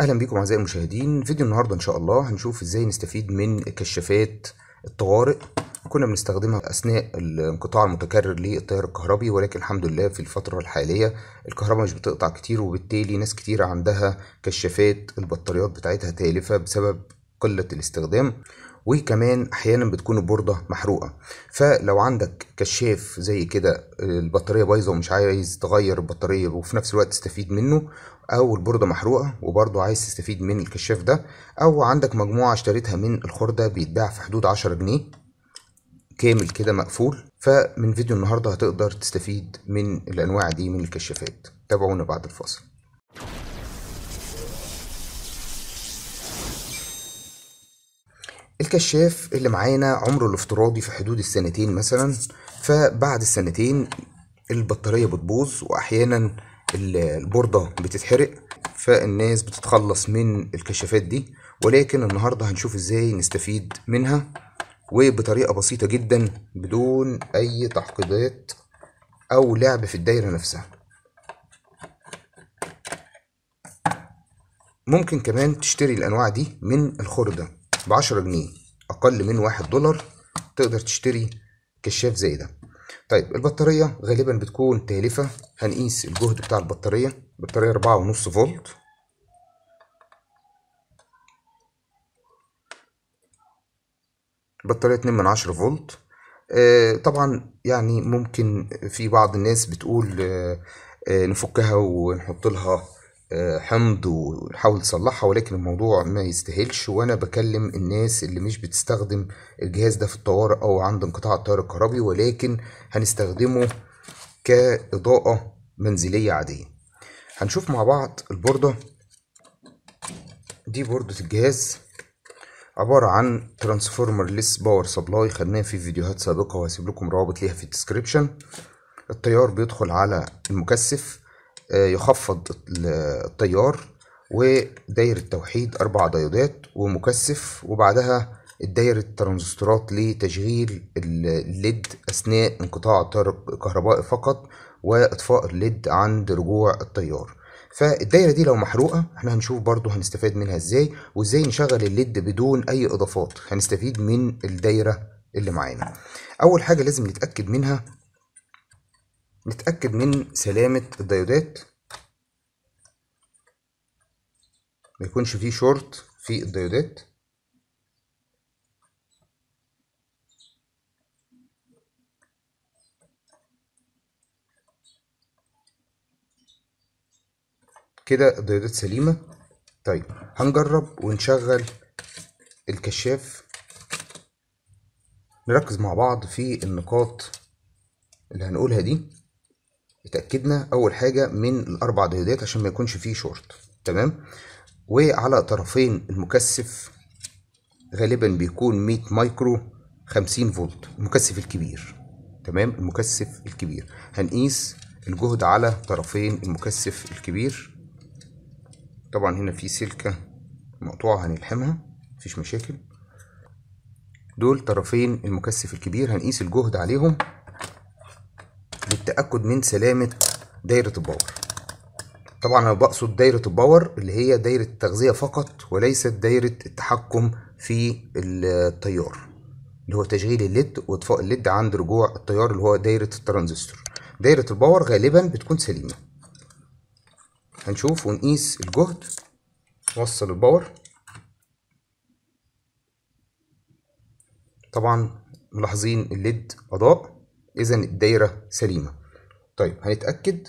اهلا بيكم اعزائي المشاهدين فيديو النهارده ان شاء الله هنشوف ازاي نستفيد من كشافات الطوارئ كنا بنستخدمها اثناء الانقطاع المتكرر للتيار الكهربي ولكن الحمد لله في الفتره الحاليه الكهرباء مش بتقطع كتير وبالتالي ناس كتير عندها كشافات البطاريات بتاعتها تالفه بسبب قله الاستخدام وكمان احيانا بتكون البورده محروقه فلو عندك كشاف زي كده البطاريه بايظه ومش عايز تغير البطاريه وفي نفس الوقت تستفيد منه او البورده محروقه وبرضه عايز تستفيد من الكشاف ده او عندك مجموعه اشتريتها من الخرده بيتباع في حدود 10 جنيه كامل كده مقفول فمن فيديو النهارده هتقدر تستفيد من الانواع دي من الكشافات تابعونا بعد الفاصل الكشاف اللي معانا عمره الافتراضي في حدود السنتين مثلا فبعد السنتين البطارية بتبوظ وأحيانا البوردة بتتحرق فالناس بتتخلص من الكشافات دي ولكن النهاردة هنشوف ازاي نستفيد منها وبطريقة بسيطة جدا بدون أي تعقيدات أو لعب في الدايرة نفسها ممكن كمان تشتري الأنواع دي من الخردة ب 10 جنيه اقل من 1 دولار تقدر تشتري كشاف زي ده طيب البطاريه غالبا بتكون تالفه هنقيس الجهد بتاع البطاريه بطاريه 4.5 فولت بطاريه 2 من 10 فولت آه طبعا يعني ممكن في بعض الناس بتقول آه آه نفكها ونحط لها حمض ونحاول نصلحها ولكن الموضوع ما يستاهلش وانا بكلم الناس اللي مش بتستخدم الجهاز ده في الطوارئ او عند انقطاع التيار الكهربي ولكن هنستخدمه كإضاءة منزلية عادية هنشوف مع بعض البوردة دي بوردة الجهاز عبارة عن ترانسفورمر ليس باور سبلاي خدناه في فيديوهات سابقة وهسيب لكم روابط ليها في الديسكريبشن التيار بيدخل على المكثف آه، يخفض التيار ودايرة توحيد أربع ديودات ومكثف وبعدها الدايرة الترانزستورات لتشغيل الليد أثناء انقطاع التيار الكهربائي فقط وإطفاء الليد عند رجوع التيار فالدايره دي لو محروقه احنا هنشوف برضو هنستفاد منها ازاي وازاي نشغل الليد بدون اي اضافات هنستفيد من الدايره اللي معانا اول حاجه لازم نتاكد منها نتأكد من سلامة الديودات ما يكونش فيه شورت في الديودات كده الديودات سليمة طيب هنجرب ونشغل الكشاف نركز مع بعض في النقاط اللي هنقولها دي اتأكدنا أول حاجة من الأربع ديودات عشان ما يكونش فيه شورت تمام وعلى طرفين المكثف غالبا بيكون 100 مايكرو 50 فولت المكثف الكبير تمام المكثف الكبير هنقيس الجهد على طرفين المكثف الكبير طبعا هنا في سلكة مقطوعة هنلحمها مفيش مشاكل دول طرفين المكثف الكبير هنقيس الجهد عليهم للتأكد من سلامة دايرة الباور طبعا انا بقصد دايرة الباور اللي هي دايرة التغذية فقط وليست دايرة التحكم في التيار اللي هو تشغيل الليد واطفاء الليد عند رجوع التيار اللي هو دايرة الترانزستور دايرة الباور غالبا بتكون سليمة هنشوف ونقيس الجهد وصل الباور طبعا ملاحظين الليد اضاء إذا الدايرة سليمة طيب هنتأكد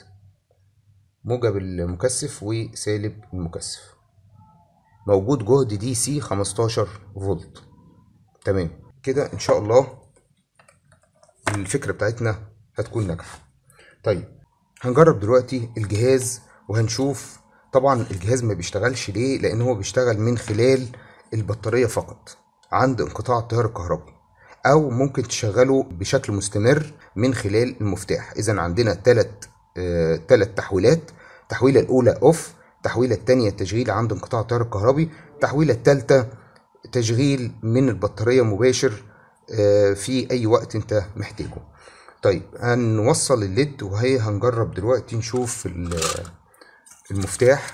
موجب المكثف وسالب المكثف موجود جهد دي سي 15 فولت تمام كده إن شاء الله الفكرة بتاعتنا هتكون ناجحة طيب هنجرب دلوقتي الجهاز وهنشوف طبعا الجهاز ما بيشتغلش ليه لان هو بيشتغل من خلال البطاريه فقط عند انقطاع التيار الكهربي او ممكن تشغله بشكل مستمر من خلال المفتاح اذا عندنا ثلاث آه، ثلاث تحويلات التحويله الاولى اوف التحويله الثانيه تشغيل عند انقطاع التيار الكهربي التحويله الثالثه تشغيل من البطاريه مباشر آه، في اي وقت انت محتاجه طيب هنوصل الليد وهي هنجرب دلوقتي نشوف المفتاح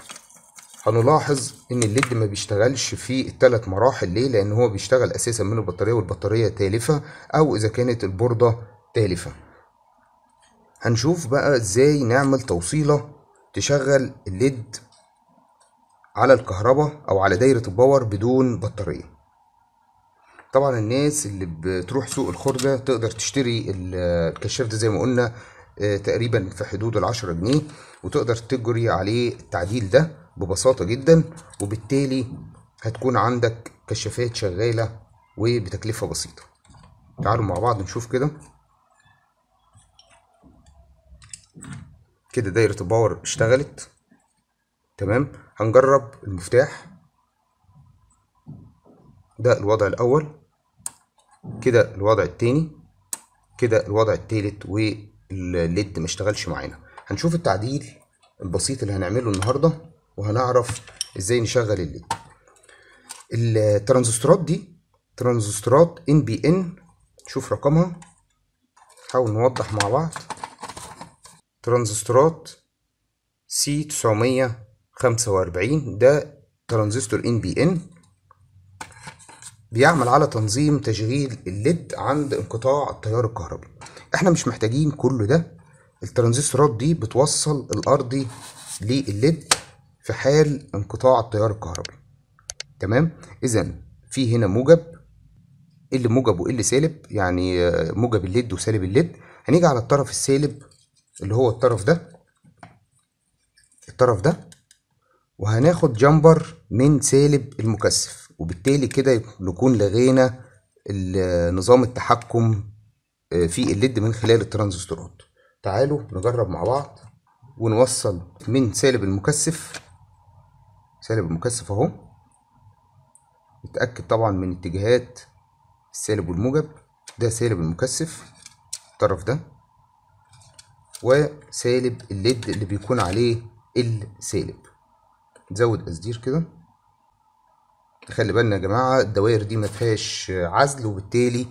هنلاحظ ان الليد ما بيشتغلش في الثلاث مراحل ليه لان هو بيشتغل اساسا من البطاريه والبطاريه تالفه او اذا كانت البورده تالفه هنشوف بقى ازاي نعمل توصيله تشغل الليد على الكهرباء او على دايره الباور بدون بطاريه طبعا الناس اللي بتروح سوق الخردة تقدر تشتري الكشاف ده زي ما قلنا آه، تقريبا في حدود العشرة جنيه وتقدر تجري عليه التعديل ده ببساطة جدا وبالتالي هتكون عندك كشافات شغالة وبتكلفة بسيطة تعالوا مع بعض نشوف كده كده دايرة الباور اشتغلت تمام هنجرب المفتاح ده الوضع الأول كده الوضع التاني كده الوضع التالت والليد ما اشتغلش معانا هنشوف التعديل البسيط اللي هنعمله النهارده وهنعرف ازاي نشغل الليد الترانزستورات دي ترانزستورات ان بي ان شوف رقمها نحاول نوضح مع بعض ترانزستورات سي 945 ده ترانزستور ان بي ان بيعمل على تنظيم تشغيل الليد عند انقطاع التيار الكهربي احنا مش محتاجين كل ده الترانزستورات دي بتوصل الارضي للليد في حال انقطاع التيار الكهربي تمام اذا في هنا موجب اللي موجب واللي سالب يعني موجب الليد وسالب الليد هنيجي على الطرف السالب اللي هو الطرف ده الطرف ده وهناخد جمبر من سالب المكثف وبالتالي كده نكون لغينا نظام التحكم آه، في الليد من خلال الترانزستورات تعالوا نجرب مع بعض ونوصل من سالب المكثف سالب المكثف اهو نتأكد طبعا من اتجاهات السالب والموجب ده سالب المكثف الطرف ده وسالب الليد اللي بيكون عليه السالب نزود قصدير كده خلي بالنا يا جماعة الدوائر دي ما فيهاش عزل وبالتالي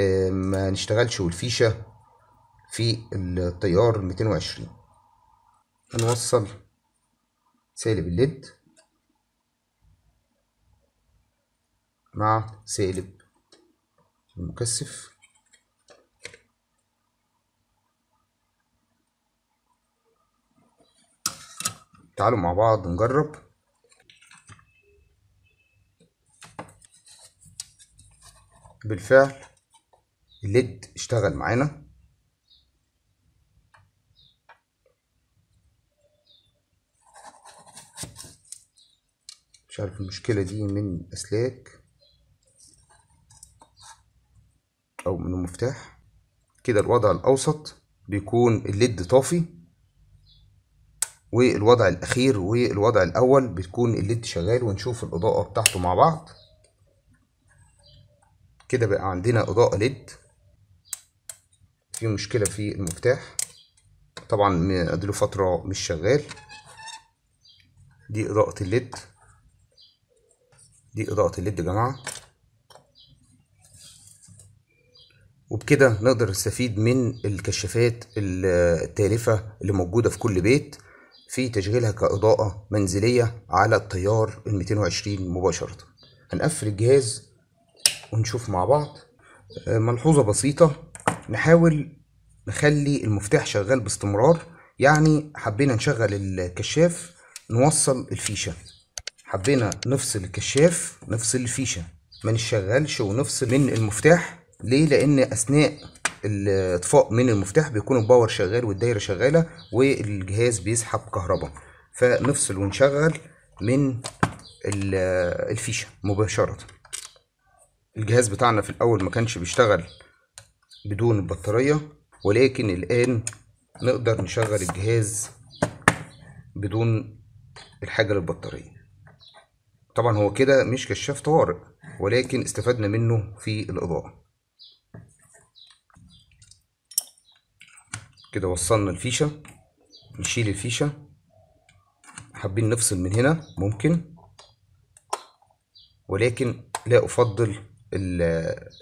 آه، ما نشتغلش والفيشة في التيار 220 هنوصل سالب الليد مع سالب المكثف تعالوا مع بعض نجرب بالفعل الليد اشتغل معانا مش عارف المشكلة دي من أسلاك او من المفتاح كده الوضع الاوسط بيكون الليد طافي والوضع الاخير والوضع الاول بتكون الليد شغال ونشوف الاضاءه بتاعته مع بعض كده بقى عندنا اضاءه ليد في مشكله في المفتاح طبعا اديله فتره مش شغال دي اضاءه الليد دي اضاءه الليد يا جماعه وبكده نقدر نستفيد من الكشافات التالفة اللي موجودة في كل بيت في تشغيلها كإضاءة منزلية على التيار ال 220 مباشرة هنقفل الجهاز ونشوف مع بعض آه، ملحوظة بسيطة نحاول نخلي المفتاح شغال باستمرار يعني حبينا نشغل الكشاف نوصل الفيشة حبينا نفصل الكشاف نفصل الفيشة ما نشغلش ونفصل من المفتاح ليه لان اثناء الاطفاء من المفتاح بيكون الباور شغال والدايره شغاله والجهاز بيسحب كهرباء فنفصل ونشغل من الفيشه مباشره الجهاز بتاعنا في الاول ما كانش بيشتغل بدون البطاريه ولكن الان نقدر نشغل الجهاز بدون الحاجه للبطاريه طبعا هو كده مش كشاف طوارئ ولكن استفدنا منه في الاضاءه كده وصلنا الفيشة نشيل الفيشة حابين نفصل من هنا ممكن ولكن لا أفضل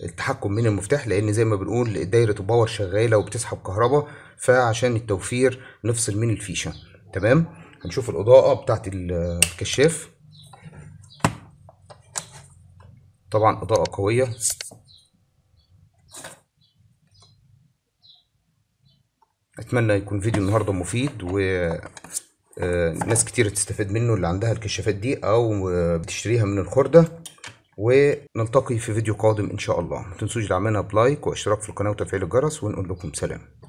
التحكم من المفتاح لان زي ما بنقول دايره الباور شغاله وبتسحب كهرباء فعشان التوفير نفصل من الفيشه تمام هنشوف الاضاءه بتاعت الكشاف طبعا اضاءه قويه اتمنى يكون فيديو النهارده مفيد و آه، ناس كتير تستفيد منه اللي عندها الكشافات دي او آه، بتشتريها من الخردة ونلتقي في فيديو قادم ان شاء الله ما تنسوش دعمنا بلايك واشتراك في القناة وتفعيل الجرس ونقول لكم سلام